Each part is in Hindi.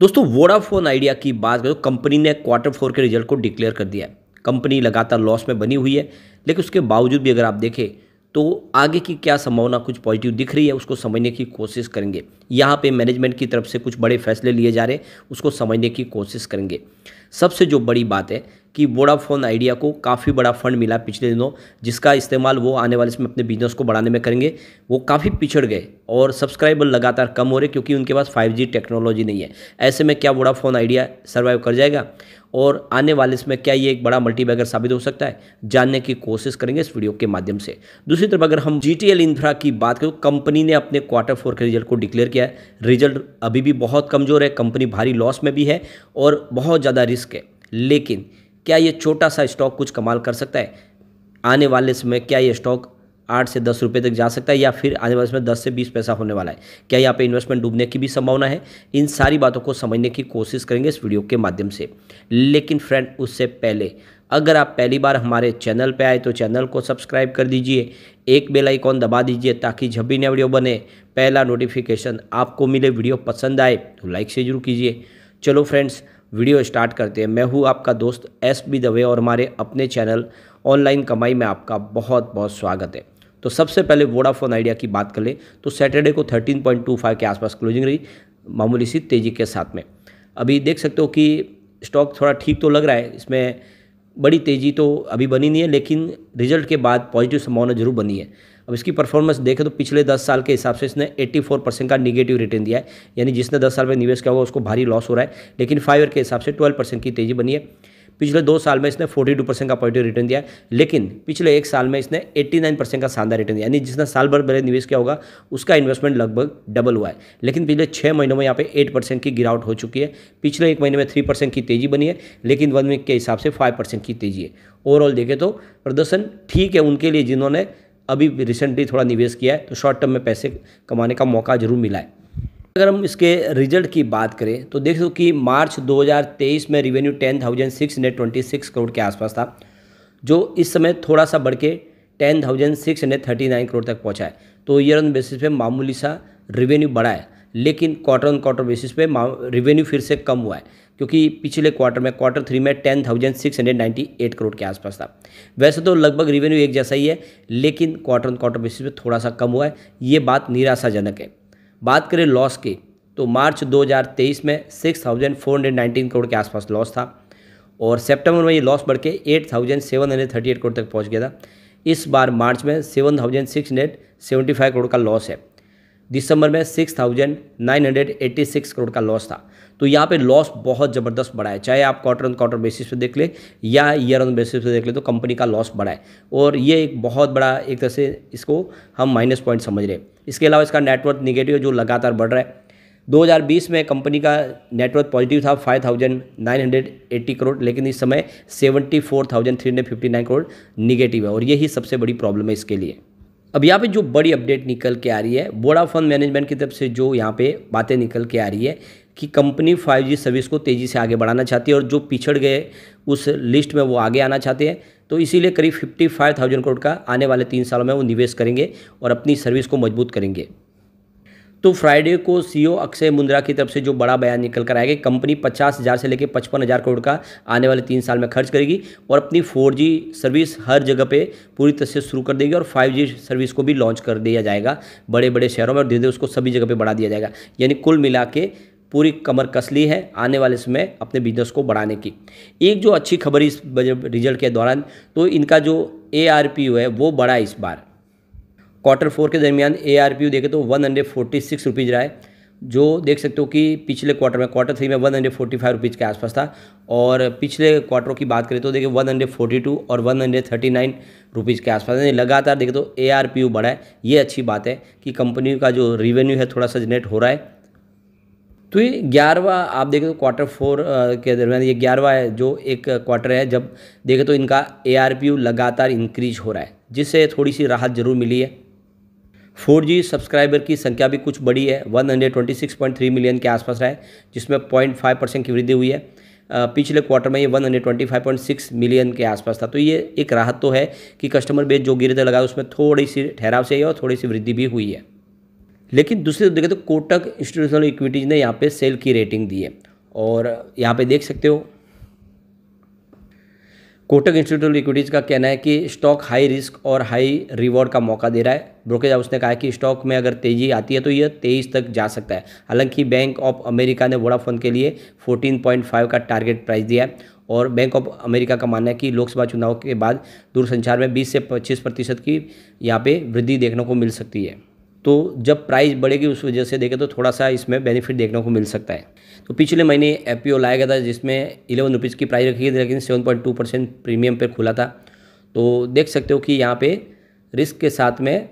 दोस्तों वोडाफोन आइडिया की बात करें तो कंपनी ने क्वार्टर फोर के रिजल्ट को डिक्लेयर कर दिया है कंपनी लगातार लॉस में बनी हुई है लेकिन उसके बावजूद भी अगर आप देखें तो आगे की क्या संभावना कुछ पॉजिटिव दिख रही है उसको समझने की कोशिश करेंगे यहाँ पे मैनेजमेंट की तरफ से कुछ बड़े फैसले लिए जा रहे हैं उसको समझने की कोशिश करेंगे सबसे जो बड़ी बात है कि वोडाफोन आइडिया को काफ़ी बड़ा फंड मिला पिछले दिनों जिसका इस्तेमाल वो आने वाले इसमें अपने बिजनेस को बढ़ाने में करेंगे वो काफ़ी पिछड़ गए और सब्सक्राइबर लगातार कम हो रहे क्योंकि उनके पास 5G टेक्नोलॉजी नहीं है ऐसे में क्या वोडाफोन आइडिया सर्वाइव कर जाएगा और आने वाले समय क्या ये एक बड़ा मल्टीबैगर साबित हो सकता है जानने की कोशिश करेंगे इस वीडियो के माध्यम से दूसरी तरफ अगर हम जी टी इंफ्रा की बात करें तो कंपनी ने अपने क्वार्टर फोर के रिजल्ट को डिक्लेयर किया है रिजल्ट अभी भी बहुत कमज़ोर है कंपनी भारी लॉस में भी है और बहुत ज़्यादा रिस्क है लेकिन क्या ये छोटा सा स्टॉक कुछ कमाल कर सकता है आने वाले समय क्या ये स्टॉक आठ से दस रुपये तक जा सकता है या फिर आने वाले समय दस से बीस पैसा होने वाला है क्या यहाँ पे इन्वेस्टमेंट डूबने की भी संभावना है इन सारी बातों को समझने की कोशिश करेंगे इस वीडियो के माध्यम से लेकिन फ्रेंड उससे पहले अगर आप पहली बार हमारे चैनल पे आए तो चैनल को सब्सक्राइब कर दीजिए एक बेल आइकॉन दबा दीजिए ताकि जब भी नया वीडियो बने पहला नोटिफिकेशन आपको मिले वीडियो पसंद आए तो लाइक से जरूर कीजिए चलो फ्रेंड्स वीडियो स्टार्ट करते हैं मैं हूँ आपका दोस्त एस बी दवे और हमारे अपने चैनल ऑनलाइन कमाई में आपका बहुत बहुत स्वागत है तो सबसे पहले वोडाफोन आइडिया की बात कर तो सैटरडे को 13.25 के आसपास क्लोजिंग रही मामूली सी तेज़ी के साथ में अभी देख सकते हो कि स्टॉक थोड़ा ठीक तो लग रहा है इसमें बड़ी तेज़ी तो अभी बनी नहीं है लेकिन रिजल्ट के बाद पॉजिटिव संभावना जरूर बनी है अब इसकी परफॉर्मेंस देखें तो पिछले दस साल के हिसाब से इसने 84 परसेंट का निगेटिव रिटर्न दिया है यानी जिसने दस साल में निवेश किया होगा उसको भारी लॉस हो रहा है लेकिन फाइव ईयर के हिसाब से ट्वेल्व परसेंट की तेज़ी बनी है पिछले दो साल में इसने 42 परसेंट का पॉजिटिव रिटर्न दिया लेकिन पिछले एक साल में इसने 89 परसेंट का शानदार रिटर्न दिया यानी जिसने साल भर पहले निवेश किया होगा उसका इन्वेस्टमेंट लगभग डबल हुआ है लेकिन पिछले छः महीनों में यहाँ पे एट परसेंट की गिरावट हो चुकी है पिछले एक महीने में थ्री परसेंट की तेजी बनी है लेकिन वन वीक के हिसाब से फाइव परसेंट की तेजी है ओवरऑल देखें तो प्रदर्शन ठीक है उनके लिए जिन्होंने अभी रिसेंटली थोड़ा निवेश किया है तो शॉर्ट टर्म में पैसे कमाने का मौका जरूर मिला है अगर हम इसके रिजल्ट की बात करें तो देख सको कि मार्च 2023 में revenue ten thousand six hundred twenty six crore के आसपास था जो इस समय थोड़ा सा बढ़ के ten thousand six hundred thirty nine crore तक पहुंचा है तो ईयर ऑन बेसिस पे मामूली सा रिवेन्यू बढ़ा है लेकिन क्वार्टर ऑन क्वार्टर बेसिस पे रिवेन्यू फिर से कम हुआ है क्योंकि पिछले क्वार्टर में क्वार्टर थ्री में ten thousand six hundred ninety eight crore के आसपास था वैसे तो लगभग रिवेन्यू एक जैसा ही है लेकिन क्वार्टर ऑन क्वार्टर बेसिस पे थोड़ा सा कम हुआ है ये बात निराशाजनक है बात करें लॉस की तो मार्च 2023 में 6,419 करोड़ के आसपास लॉस था और सितंबर में ये लॉस बढ़ के एट करोड़ तक पहुंच गया था इस बार मार्च में फाइव करोड़ का लॉस है दिसंबर में 6,986 करोड़ का लॉस था तो यहाँ पे लॉस बहुत ज़बरदस्त बढ़ा है चाहे आप क्वार्टर ऑन क्वार्टर बेसिस पे देख ले या ईयर ऑन बेसिस पे देख ले तो कंपनी का लॉस बढ़ा है और ये एक बहुत बड़ा एक तरह से इसको हम माइनस पॉइंट समझ रहे हैं इसके अलावा इसका नेटवर्क निगेटिव है जो लगातार बढ़ रहा है 2020 में कंपनी का नेटवर्क पॉजिटिव था 5,980 करोड़ लेकिन इस समय 74,359 करोड़ निगेटिव है और यही सबसे बड़ी प्रॉब्लम है इसके लिए अब यहाँ पे जो बड़ी अपडेट निकल के आ रही है फंड मैनेजमेंट की तरफ से जो यहाँ पे बातें निकल के आ रही है कि कंपनी 5G सर्विस को तेज़ी से आगे बढ़ाना चाहती है और जो पिछड़ गए उस लिस्ट में वो आगे आना चाहते हैं तो इसीलिए करीब फिफ्टी फाइव थाउजेंड करोड़ का आने वाले तीन सालों में वो निवेश करेंगे और अपनी सर्विस को मजबूत करेंगे तो फ्राइडे को सीईओ e अक्षय मुंद्रा की तरफ से जो बड़ा बयान निकल कर आएगा कंपनी पचास हज़ार से लेकर पचपन हज़ार करोड़ का आने वाले तीन साल में खर्च करेगी और अपनी 4G सर्विस हर जगह पे पूरी तरह से शुरू कर देगी और 5G सर्विस को भी लॉन्च कर दिया जाएगा बड़े बड़े शहरों में और धीरे धीरे उसको सभी जगह पर बढ़ा दिया जाएगा यानी कुल मिला के पूरी कमर कस ली है आने वाले समय अपने बिजनेस को बढ़ाने की एक जो अच्छी खबर इस रिजल्ट के दौरान तो इनका जो ए है वो बढ़ा इस बार क्वार्टर फोर के दरमियान ए आर पी यू देखें तो one hundred forty six rupees रहा है जो देख सकते हो कि पिछले क्वार्टर में क्वार्टर थ्री में one hundred forty five rupees के आसपास था और पिछले क्वार्टरों की बात करें तो देखिए वन हंड्रेड फोर्टी टू और one hundred thirty nine rupees के आसपास यानी लगातार देखें तो ए आर पी यू बढ़ा है ये अच्छी बात है कि कंपनी का जो रिवेन्यू है थोड़ा सा जनरेट हो रहा है तो ये ग्यारहवा आप देखें तो क्वार्टर फोर के दरमियान ये ग्यारहवा है जो एक क्वार्टर है जब देखें तो इनका ए लगातार इंक्रीज हो रहा है जिससे थोड़ी सी राहत जरूर मिली है 4G सब्सक्राइबर की संख्या भी कुछ बड़ी है 126.3 मिलियन के आसपास रहा है जिसमें 0.5 परसेंट की वृद्धि हुई है पिछले क्वार्टर में ये 125.6 मिलियन के आसपास था तो ये एक राहत तो है कि कस्टमर बेस जो गिरते लगा उसमें थोड़ी सी ठहराव से ही और थोड़ी सी वृद्धि भी हुई है लेकिन दूसरी देखें तो कोटक इंस्टीट्यूशनल इक्विटीज़ ने यहाँ पे सेल की रेटिंग दी है और यहाँ पे देख सकते हो कोटक इंस्टीट्यूशनल इक्विटीज़ का कहना है कि स्टॉक हाई रिस्क और हाई रिवॉर्ड का मौका दे रहा है ब्रोकेज हाउस ने कहा है कि स्टॉक में अगर तेज़ी आती है तो यह तेईस तक जा सकता है हालांकि बैंक ऑफ अमेरिका ने वोडाफोन के लिए 14.5 का टारगेट प्राइस दिया है और बैंक ऑफ अमेरिका का मानना है कि लोकसभा चुनाव के बाद दूरसंचार में बीस से पच्चीस प्रतिशत की यहाँ पर वृद्धि देखने को मिल सकती है तो जब प्राइस बढ़ेगी उस वजह से देखें तो थोड़ा सा इसमें बेनिफिट देखने को मिल सकता है तो पिछले महीने एफ लाया गया था जिसमें इलेवन रुपीज़ की प्राइस रखी गई थी लेकिन seven point two percent premium पर खुला था तो देख सकते हो कि यहाँ पे रिस्क के साथ में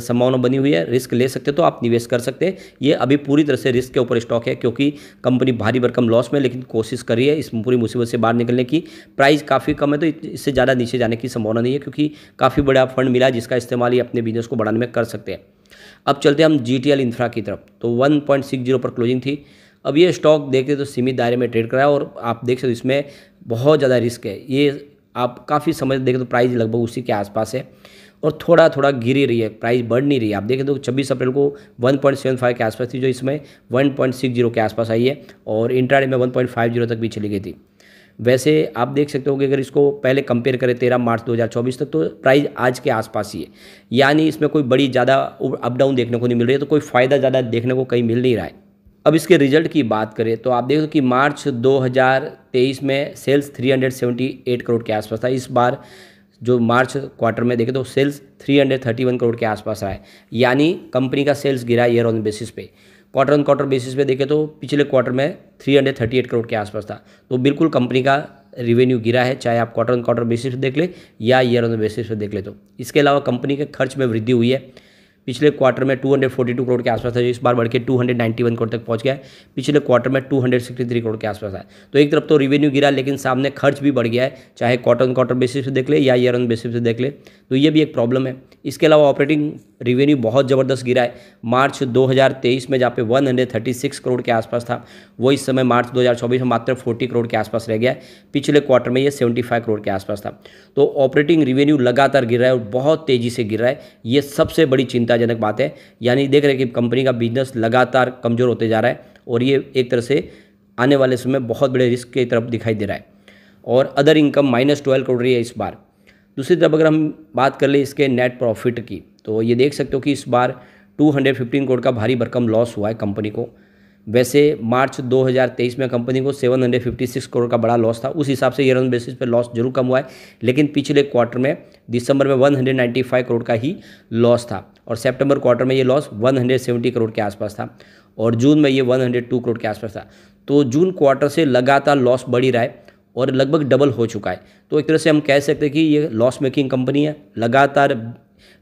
संभावना बनी हुई है रिस्क ले सकते तो आप निवेश कर सकते हैं ये अभी पूरी तरह से रिस्क के ऊपर स्टॉक है क्योंकि कंपनी भारी भरकम लॉस में लेकिन कोशिश कर रही है इस पूरी मुसीबत से बाहर निकलने की प्राइस काफ़ी कम है तो इससे ज़्यादा नीचे जाने की संभावना नहीं है क्योंकि काफ़ी बड़ा फंड मिला जिसका इस्तेमाल ये अपने बिजनेस को बढ़ाने में कर सकते हैं अब चलते हम जी टी एल इंफ्रा की तरफ तो वन पॉइंट सिक्स जीरो पर क्लोजिंग थी अब ये स्टॉक देखते तो सीमित दायरे में ट्रेड कराया और आप देख सकते हो इसमें बहुत ज़्यादा रिस्क है ये आप काफ़ी समझ देखें तो प्राइस लगभग उसी के आसपास है और थोड़ा थोड़ा गिरी रही है प्राइस बढ़ नहीं रही है आप देखें तो छब्बीस अप्रैल को 1.75 के आसपास थी जो इसमें 1.60 के आसपास आई है और इंट्राडे में 1.50 तक भी चली गई थी वैसे आप देख सकते हो कि अगर इसको पहले कंपेयर करें तेरह मार्च 2024 तक तो प्राइस आज के आसपास ही है यानी इसमें कोई बड़ी ज़्यादा अप डाउन देखने को नहीं मिल रही है तो कोई फ़ायदा ज़्यादा देखने को कहीं मिल नहीं रहा है अब इसके रिजल्ट की बात करें तो आप देखो कि मार्च 2023 में सेल्स 378 करोड़ के आसपास था इस बार जो मार्च क्वार्टर में देखें तो सेल्स 331 करोड़ के आसपास रहा है यानी कंपनी का सेल्स गिरा ईयर ऑन बेसिस पे क्वार्टर ऑन क्वार्टर बेसिस पे देखें तो पिछले क्वार्टर में 338 करोड़ के आसपास था तो बिल्कुल कंपनी का रेवेन्यू गिरा है चाहे आप क्वार्टर ऑन क्वार्टर बेसिस पे देख ले या ईयर ऑन बेसिस पे देख ले तो इसके अलावा कंपनी के खर्च में वृद्धि हुई है पिछले क्वार्टर में 242 करोड़ के आसपास था जो इस बार बढ़ के 291 करोड़ तक पहुंच गया है पिछले क्वार्टर में 263 करोड़ के आसपास है तो एक तरफ तो रिवेन्यू गिरा लेकिन सामने खर्च भी बढ़ गया है चाहे क्वार्टर ऑन क्वार्टर बेसिस से देख ले या ईयर ऑन बेसिस से देख ले तो ये भी एक प्रॉब्लम है इसके अलावा ऑपरेटिंग रिवेन्यू बहुत ज़बरदस्त गिरा है मार्च दो में जहाँ पे वन करोड़ के आसपास था वो इस समय मार्च दो में मात्र फोर्टी करोड़ के आसपास रह गया है पिछले क्वार्टर में यह सेवेंटी करोड़ के आसपास था तो ऑपरेटिंग रिवेन्यू लगातार गिर रहा है और बहुत तेज़ी से गिर रहा है ये सबसे बड़ी चिंता चिंताजनक बात है यानी देख रहे हैं कि कंपनी का बिजनेस लगातार कमज़ोर होते जा रहा है और ये एक तरह से आने वाले समय बहुत बड़े रिस्क की तरफ दिखाई दे रहा है और other income minus twelve crore रही है इस बार दूसरी तरफ अगर हम बात कर ले इसके नेट प्रॉफिट की तो ये देख सकते हो कि इस बार 215 करोड़ का भारी भरकम लॉस हुआ है कंपनी को वैसे मार्च 2023 में कंपनी को 756 करोड़ का बड़ा लॉस था उस हिसाब से ईयर ऑन बेसिस पे लॉस जरूर कम हुआ है लेकिन पिछले क्वार्टर में दिसंबर में 195 करोड़ का ही लॉस था और सेप्टेम्बर क्वार्टर में ये लॉस वन करोड़ के आसपास था और जून में ये वन करोड़ के आसपास था तो जून क्वार्टर से लगातार लॉस बढ़ी रहा है और लगभग डबल हो चुका है तो एक तरह से हम कह सकते हैं कि ये लॉस मेकिंग कंपनी है लगातार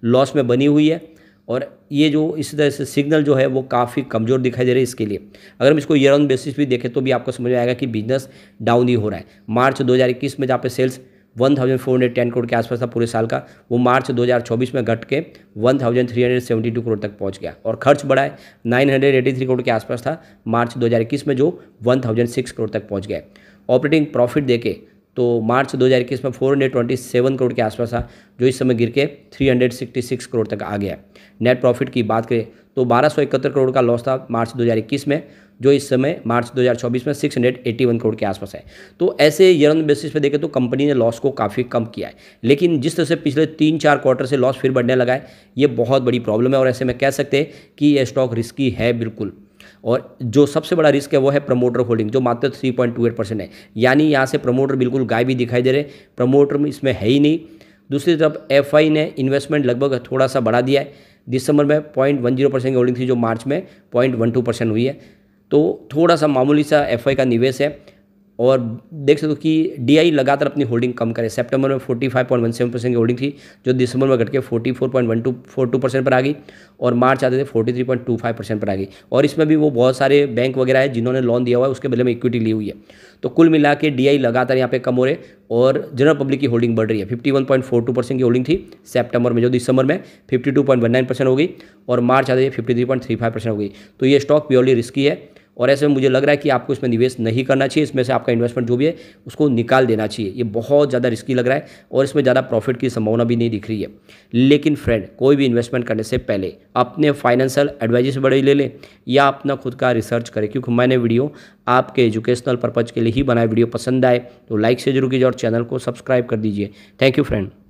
लॉस में बनी हुई है और ये जो इस तरह से सिग्नल जो है वो काफ़ी कमज़ोर दिखाई दे रही है इसके लिए अगर हम इसको ईयर ऑन बेसिस भी देखें तो भी आपको समझ में आएगा कि बिजनेस डाउन ही हो रहा है मार्च 2021 में जहाँ पे sales one thousand four hundred ten crore के आसपास था पूरे साल का वो मार्च 2024 में घट के one thousand three hundred seventy two crore तक पहुंच गया और खर्च बढ़ाए nine hundred eighty three crore के आसपास था मार्च 2021 में जो वन थाउजेंड सिक्स करोड़ तक पहुँच गया ऑपरेटिंग प्रॉफिट देके तो मार्च 2021 में 427 करोड़ के आसपास था जो इस समय गिर के 366 करोड़ तक आ गया नेट प्रॉफिट की बात करें तो बारह करोड़ का लॉस था मार्च 2021 में जो इस समय मार्च 2024 में 681 करोड़ के आसपास है तो ऐसे ईयर ऑन बेसिस पे देखें तो कंपनी ने लॉस को काफ़ी कम किया है लेकिन जिस तरह से पिछले तीन चार क्वार्टर से लॉस फिर बढ़ने लगा है ये बहुत बड़ी प्रॉब्लम है और ऐसे में कह सकते हैं कि ये स्टॉक रिस्की है बिल्कुल और जो सबसे बड़ा रिस्क है वो है प्रमोटर होल्डिंग जो मात्र three point two eight percent है यानी यहाँ से प्रमोटर बिल्कुल गाय भी दिखाई दे रहे प्रमोटर इसमें है ही नहीं दूसरी तरफ एफ ने इन्वेस्टमेंट लगभग थोड़ा सा बढ़ा दिया है दिसंबर में पॉइंट वन जीरो परसेंट की होल्डिंग थी जो मार्च में पॉइंट वन टू परसेंट हुई है तो थोड़ा सा मामूली सा एफ का निवेश है और देख सकते हो कि डीआई लगातार अपनी होल्डिंग कम करे सितंबर में 45.17 परसेंट की होल्डिंग थी जो दिसंबर में घट के 44.1242 परसेंट पर आ गई और मार्च आते थे 43.25 परसेंट पर आ गई और इसमें भी वो बहुत सारे बैंक वगैरह है जिन्होंने लोन दिया हुआ है उसके बदले में इक्विटी ली हुई है तो कुल मिला के डी लगातार यहाँ पे कम हो रहे और जनरल पब्लिक की होल्डिंग बढ़ रही है फिफ्टी परसेंट की होल्डिंग थी सेप्टेम्बर में जो दिसंबर में फिफ्टी परसेंट हो गई और मार्च आते थे फिफ्टी परसेंट हो गई तो ये स्टॉक प्योरली रिस्की है और ऐसे में मुझे लग रहा है कि आपको इसमें निवेश नहीं करना चाहिए इसमें से आपका इन्वेस्टमेंट जो भी है उसको निकाल देना चाहिए ये बहुत ज़्यादा रिस्की लग रहा है और इसमें ज़्यादा प्रॉफिट की संभावना भी नहीं दिख रही है लेकिन फ्रेंड कोई भी इन्वेस्टमेंट करने से पहले अपने फाइनेंशियल एडवाइजर से बड़े ले लें या अपना खुद का रिसर्च करें क्योंकि मैंने वीडियो आपके एजुकेशनल पर्पज़ के लिए ही बनाया वीडियो पसंद आए तो लाइक से जरूर कीजिए और चैनल को सब्सक्राइब कर दीजिए थैंक यू फ्रेंड